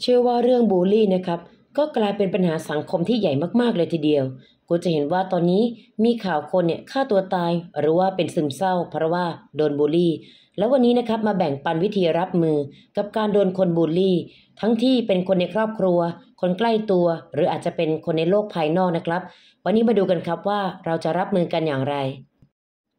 เชื่อว่าเรื่องบูลลี่นะครับ ก็กลายเป็นปัญหาสังคมที่ใหญ่มากๆเลยทีเดียวคุณจะเห็นว่าตอนนี้มีข่าวคนเนี่ยฆ่าตัวตาย หรือว่าเป็นซึมเศร้า เพราะว่าโดนบูลลี่ แล้ววันนี้นะครับมาแบ่งปันวิธีรับมือกับการโดนคนบูลลี่ ทั้งที่เป็นคนในครอบครัว คนใกล้ตัว หรืออาจจะเป็นคนในโลกภายนอกนะครับ วันนี้มาดูกันครับว่าเราจะรับมือกันอย่างไร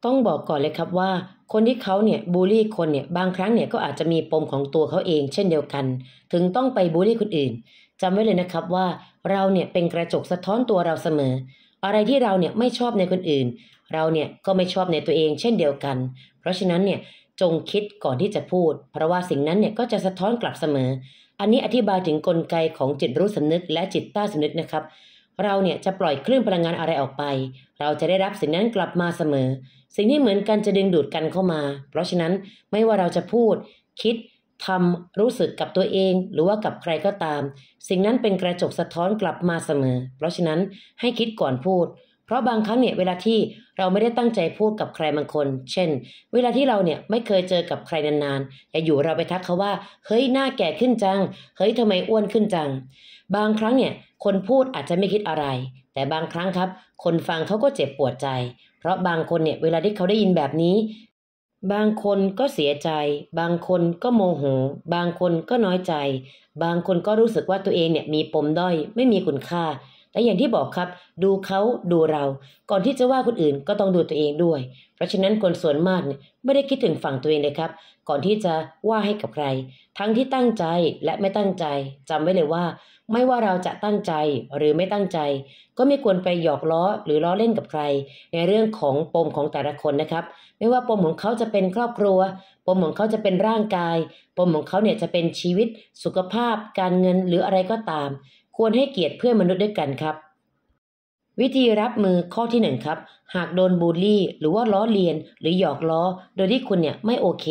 ต้องบอกก่อนเลยครับว่าคนที่เขาเนี่ยบูลลี่คนเนี่ยบางครั้งเนี่ยก็อาจจะมีปมของตัวเขาเอง เช่นเดียวกัน ถึงต้องไปบูลลี่คนอื่นจำไว้เลยนะครับว่าเราเนี่ยเป็นกระจกสะท้อนตัวเราเสมอ อะไรที่เราเนี่ยไม่ชอบในคนอื่น เราเนี่ยก็ไม่ชอบในตัวเองเช่นเดียวกัน เพราะฉะนั้นเนี่ยจงคิดก่อนที่จะพูด เพราะว่าสิ่งนั้นเนี่ยก็จะสะท้อนกลับเสมอ อันนี้อธิบายถึงกลไกของจิตรู้สำนึกและจิตใต้สำนึกนะครับเราเนี่ยจะปล่อยคลื่นพลังงานอะไรออกไป เราจะได้รับสิ่งนั้นกลับมาเสมอ สิ่งนี้เหมือนกันจะดึงดูดกันเข้ามา เพราะฉะนั้นไม่ว่าเราจะพูดคิดทำรู้สึกกับตัวเอง หรือว่ากับใครก็ตาม สิ่งนั้นเป็นกระจกสะท้อนกลับมาเสมอ เพราะฉะนั้นให้คิดก่อนพูดพราะบางครั้งเนี่ยเวลาที่เราไม่ได้ตั้งใจพูดกับใครบางคน เช่น เวลาที่เราเนี่ยไม่เคยเจอกับใครนานๆอย่าอยู่เราไปทักเขาว่า เฮ้ย หน้าแก่ขึ้นจัง เฮ้ยทำไมอ้วนขึ้นจัง บางครั้งเนี่ยคนพูดอาจจะไม่คิดอะไร แต่บางครั้งครับ คนฟังเขาก็เจ็บปวดใจ เพราะบางคนเนี่ยเวลาที่เขาได้ยินแบบนี้ บางคนก็เสียใจ บางคนก็โมโห บางคนก็น้อยใจ บางคนก็รู้สึกว่าตัวเองเนี่ยมีปมด้อยไม่มีคุณค่าและอย่างที่บอกครับ ดูเขาดูเรา ก่อนที่จะว่าคนอื่นก็ต้องดูตัวเองด้วย เพราะฉะนั้นคนส่วนมากเนี่ยไม่ได้คิดถึงฝั่งตัวเองเลยครับ ก่อนที่จะว่าให้กับใคร ทั้งที่ตั้งใจและไม่ตั้งใจ จำไว้เลยว่า ไม่ว่าเราจะตั้งใจหรือไม่ตั้งใจ ก็ไม่ควรไปหยอกล้อหรือล้อเล่นกับใคร ในเรื่องของปมของแต่ละคนนะครับ ไม่ว่าปมของเขาจะเป็นครอบครัว ปมของเขาจะเป็นร่างกาย ปมของเขาเนี่ยจะเป็นชีวิต สุขภาพ การเงินหรืออะไรก็ตามควรให้เกียรติเพื่อนมนุษย์ด้วยกันครับ วิธีรับมือข้อที่1ครับ หากโดนบูลลี่หรือว่าล้อเลียนหรือหยอกล้อ โดยที่คุณเนี่ยไม่โอเค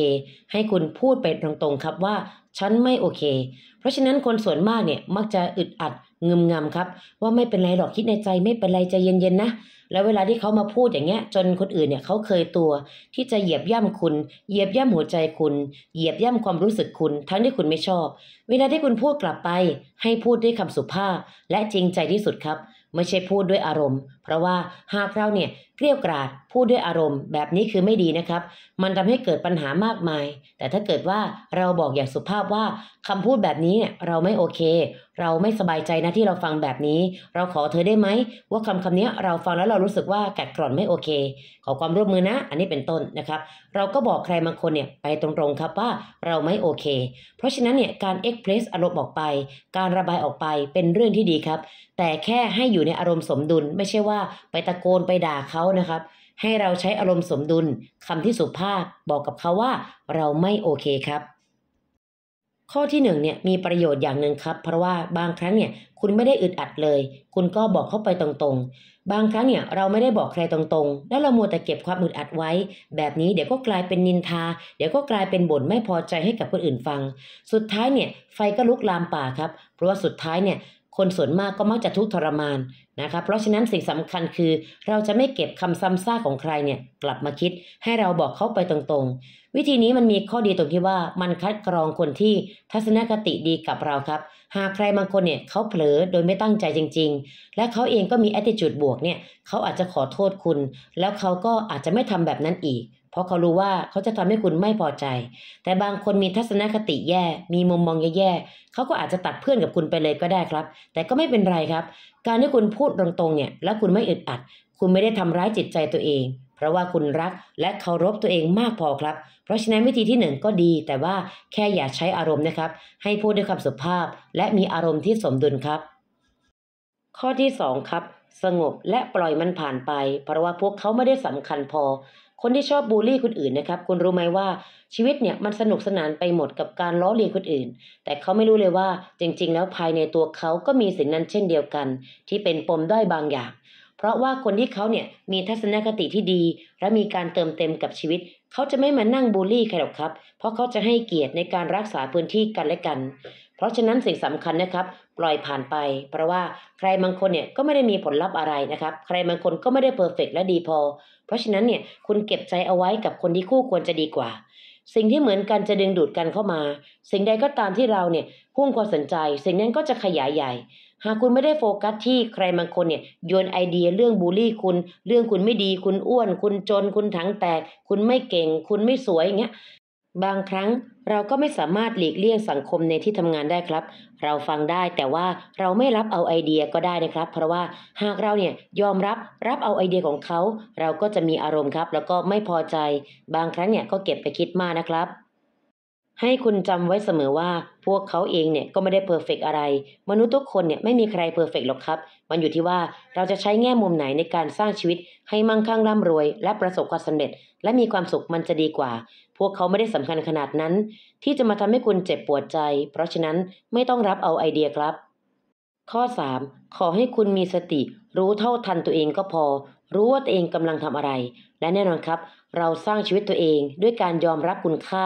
ให้คุณพูดไปตรงๆ ครับว่าฉันไม่โอเค เพราะฉะนั้นคนส่วนมากเนี่ยมักจะอึดอัด งึมงำครับ ว่าไม่เป็นไรหรอกคิดในใจไม่เป็นไรใจเย็นๆนะแล้วเวลาที่เขามาพูดอย่างเงี้ย จนคนอื่นเนี่ยเขาเคยตัว ที่จะเหยียบย่ำคุณ เหยียบย่ำหัวใจคุณ เหยียบย่ำความรู้สึกคุณ ทั้งที่คุณไม่ชอบ เวลาที่คุณพูดกลับไป ให้พูดด้วยคำสุภาพ และจริงใจที่สุดครับ ไม่ใช่พูดด้วยอารมณ์ เพราะว่าหากเราเนี่ยเกลี้ยกราดพูดด้วยอารมณ์ แบบนี้คือไม่ดีนะครับ มันทำให้เกิดปัญหามากมาย แต่ถ้าเกิดว่าเราบอกอย่างสุภาพว่า คำพูดแบบนี้เราไม่โอเค เราไม่สบายใจนะที่เราฟังแบบนี้ เราขอเธอได้ไหม ว่าคำคำนี้เราฟัง แล้วเรารู้สึกว่ากัดกร่อนไม่โอเค ขอความร่วมมือนะ อันนี้เป็นต้นนะครับเราก็บอกใครบางคนเนี่ยไปตรงๆครับว่าเราไม่โอเค เพราะฉะนั้นเนี่ยการเอ็กเพรสอารมณ์ออกไป การระบายออกไปเป็นเรื่องที่ดีครับแต่แค่ให้อยู่ในอารมณ์สมดุล ไม่ใช่ว่า ไปตะโกนไปด่าเขานะครับให้เราใช้อารมณ์สมดุลคำที่สุภาพบอกกับเขาว่า เราไม่โอเคครับ ข้อที่หนึ่งเนี่ยมีประโยชน์อย่างหนึ่งครับเพราะว่าบางครั้งเนี่ยคุณไม่ได้อึดอัดเลย คุณก็บอกเข้าไปตรงๆ บางครั้งเนี่ยเราไม่ได้บอกใครตรงๆแล้วเรามัวแต่เก็บความอึดอัดไว้ แบบนี้เดี๋ยวก็กลายเป็นนินทา เดี๋ยวก็กลายเป็นบ่นไม่พอใจให้กับคนอื่นฟัง สุดท้ายเนี่ยไฟก็ลุกลามป่าครับเพราะว่าสุดท้ายเนี่ยคนส่วนมากก็มักจะทุกข์ทรมานนะคะเพราะฉะนั้นสิ่งสำคัญคือเราจะไม่เก็บคำซ้ำซากของใครเนี่ยกลับมาคิดให้เราบอกเขาไปตรงๆ วิธีนี้มันมีข้อดีตรงที่ว่ามันคัดกรองคนที่ทัศนคติดีกับเราครับ หากใครบางคนเนี่ยเขาเผลอโดยไม่ตั้งใจจริงๆ และเขาเองก็มีแอติจูดบวกเนี่ยเขาอาจจะขอโทษคุณ แล้วเขาก็อาจจะไม่ทำแบบนั้นอีกเพราะเขารู้ว่าเขาจะทำให้คุณไม่พอใจ แต่บางคนมีทัศนคติแย่ มีมุมมองแย่ๆเขาก็อาจจะตัดเพื่อนกับคุณไปเลยก็ได้ครับ แต่ก็ไม่เป็นไรครับ การที่คุณพูดตรงๆเนี่ย แล้วคุณไม่อึดอัด คุณไม่ได้ทำร้ายจิตใจตัวเอง เพราะว่าคุณรักและเคารพตัวเองมากพอครับ เพราะฉะนั้นวิธีที่หนึ่งก็ดี แต่ว่าแค่อย่าใช้อารมณ์นะครับ ให้พูดด้วยคำสุภาพ และมีอารมณ์ที่สมดุลครับ ข้อที่สองครับ สงบและปล่อยมันผ่านไป เพราะว่าพวกเขาไม่ได้สำคัญพอคนที่ชอบบูลลี่คนอื่นนะครับ คุณรู้ไหมว่าชีวิตเนี่ยมันสนุกสนานไปหมดกับการล้อเลียนคนอื่น แต่เขาไม่รู้เลยว่าจริง ๆแล้วภายในตัวเขาก็มีสิ่งนั้นเช่นเดียวกัน ที่เป็นปมด้อยบางอย่าง เพราะว่าคนที่เขาเนี่ยมีทัศนคติที่ดี และมีการเติมเต็มกับชีวิต เขาจะไม่มานั่งบูลลี่ใครหรอกครับ เพราะเขาจะให้เกียรติในการรักษาพื้นที่กันและกันเพราะฉะนั้นสิ่งสำคัญนะครับ ปล่อยผ่านไปเพราะว่าใครบางคนเนี่ยก็ไม่ได้มีผลลัพธ์อะไรนะครับ ใครบางคนก็ไม่ได้เพอร์เฟกและดีพอ เพราะฉะนั้นเนี่ยคุณเก็บใจเอาไว้กับคนที่คู่ควรจะดีกว่า สิ่งที่เหมือนกันจะดึงดูดกันเข้ามา สิ่งใดก็ตามที่เราเนี่ยพุ่งความสนใจ สิ่งนั้นก็จะขยายใหญ่ หากคุณไม่ได้โฟกัสที่ ใครบางคนเนี่ยโยนไอเดีย เรื่องบูลลี่คุณ เรื่องคุณไม่ดี คุณอ้วน คุณจน คุณถังแตกคุณไม่เก่ง คุณไม่สวยอย่างเงี้ยบางครั้งเราก็ไม่สามารถหลีกเลี่ยงสังคมในที่ทำงานได้ครับ เราฟังได้แต่ว่าเราไม่รับเอาไอเดียก็ได้นะครับ เพราะว่าหากเราเนี่ยยอมรับรับเอาไอเดียของเขา เราก็จะมีอารมณ์ครับ แล้วก็ไม่พอใจ บางครั้งเนี่ย ก็เก็บไปคิดมากนะครับให้คุณจำไว้เสมอว่าพวกเขาเองเนี่ยก็ไม่ได้เพอร์เฟกอะไร มนุษย์ทุกคนเนี่ยไม่มีใครเพอร์เฟกหรอกครับ มันอยู่ที่ว่าเราจะใช้แง่มุมไหนในการสร้างชีวิต ให้มั่งคั่งร่ำรวยและประสบความสำเร็จ และมีความสุขมันจะดีกว่า พวกเขาไม่ได้สำคัญขนาดนั้น ที่จะมาทำให้คุณเจ็บปวดใจ เพราะฉะนั้นไม่ต้องรับเอาไอเดียครับ ข้อ 3. ขอให้คุณมีสติ รู้เท่าทันตัวเองก็พอ รู้ว่าตัวเองกำลังทำอะไร และแน่นอนครับเราสร้างชีวิตตัวเองด้วยการยอมรับคุณค่า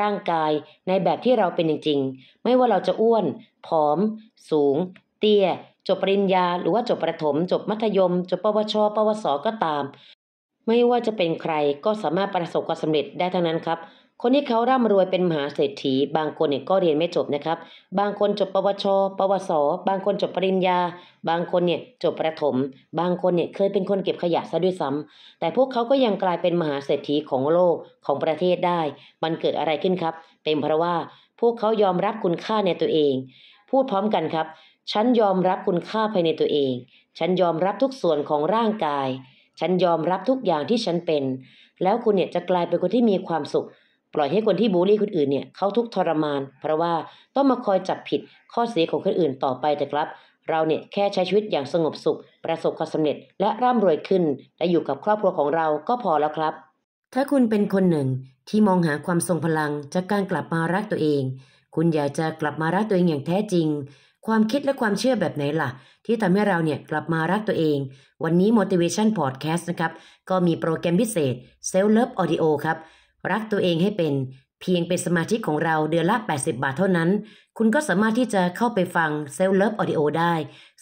ร่างกายในแบบที่เราเป็นจริงๆ ไม่ว่าเราจะอ้วน ผอม สูง เตี้ย จบปริญญา หรือว่าจบประถม จบมัธยม จบปวช ปวส ก็ตาม ไม่ว่าจะเป็นใครก็สามารถประสบความสำเร็จได้ทั้งนั้นครับคนที่เขาร่ำรวยเป็นมหาเศรษฐี บางคนเนี่ยก็เรียนไม่จบนะครับ บางคนจบปวช ปวส บางคนจบปริญญา บางคนเนี่ยจบประถม บางคนเนี่ยเคยเป็นคนเก็บขยะซะด้วยซ้ำ แต่พวกเขาก็ยังกลายเป็นมหาเศรษฐีของโลกของประเทศได้ มันเกิดอะไรขึ้นครับ เป็นเพราะว่าพวกเขายอมรับคุณค่าในตัวเอง พูดพร้อมกันครับ ฉันยอมรับคุณค่าภายในตัวเอง ฉันยอมรับทุกส่วนของร่างกาย ฉันยอมรับทุกอย่างที่ฉันเป็น แล้วคุณเนี่ยจะกลายเป็นคนที่มีความสุขปล่อยให้คนที่บูลลี่คนอื่นเนี่ยเขาทุกทรมาน เพราะว่าต้องมาคอยจับผิดข้อเสียของคนอื่นต่อไปแต่ครับ เราเนี่ยแค่ใช้ชีวิตอย่างสงบสุข ประสบความสำเร็จและร่ำรวยขึ้นและอยู่กับครอบครัวของเราก็พอแล้วครับ ถ้าคุณเป็นคนหนึ่งที่มองหาความทรงพลังจากการกลับมารักตัวเอง คุณอยากจะกลับมารักตัวเองอย่างแท้จริง ความคิดและความเชื่อแบบไหนล่ะที่ทำให้เราเนี่ยกลับมารักตัวเอง วันนี้ motivation podcast นะครับ ก็มีโปรแกรมพิเศษ self love audio ครับรักตัวเองให้เป็น เพียงเป็นสมาชิกของเราเดือนละ 80 บาทเท่านั้น คุณก็สามารถที่จะเข้าไปฟังเซลล์เลิฟออดิโอได้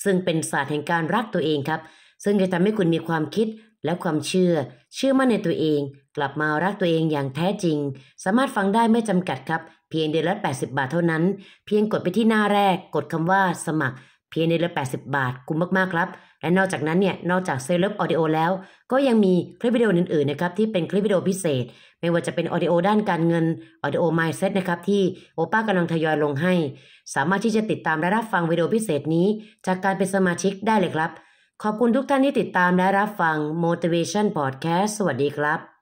ซึ่งเป็นศาสตร์แห่งการรักตัวเองครับ ซึ่งจะทำให้คุณมีความคิดและความเชื่อ เชื่อมั่นในตัวเอง กลับมารักตัวเองอย่างแท้จริง สามารถฟังได้ไม่จำกัดครับ เพียงเดือนละ 80 บาทเท่านั้นเพียงกดไปที่หน้าแรกกดคำว่าสมัครพียงในละ80 บาท คุ้มมากๆครับ และนอกจากนั้นเนี่ย นอกจากเซลล์ออดิโอแล้ว ก็ยังมีคลิปวิดีโออื่นๆนะครับ ที่เป็นคลิปวิดีโอพิเศษ ไม่ว่าจะเป็นออดิโอด้านการเงิน ออดิโอไมซ์เซ็ตนะครับ ที่ โอป้ากำลังทยอยลงให้ สามารถที่จะติดตามและรับฟังวิดีโอพิเศษนี้ จากการเป็นสมาชิกได้เลยครับ ขอบคุณทุกท่านที่ติดตามและรับฟัง motivation podcast สวัสดีครับ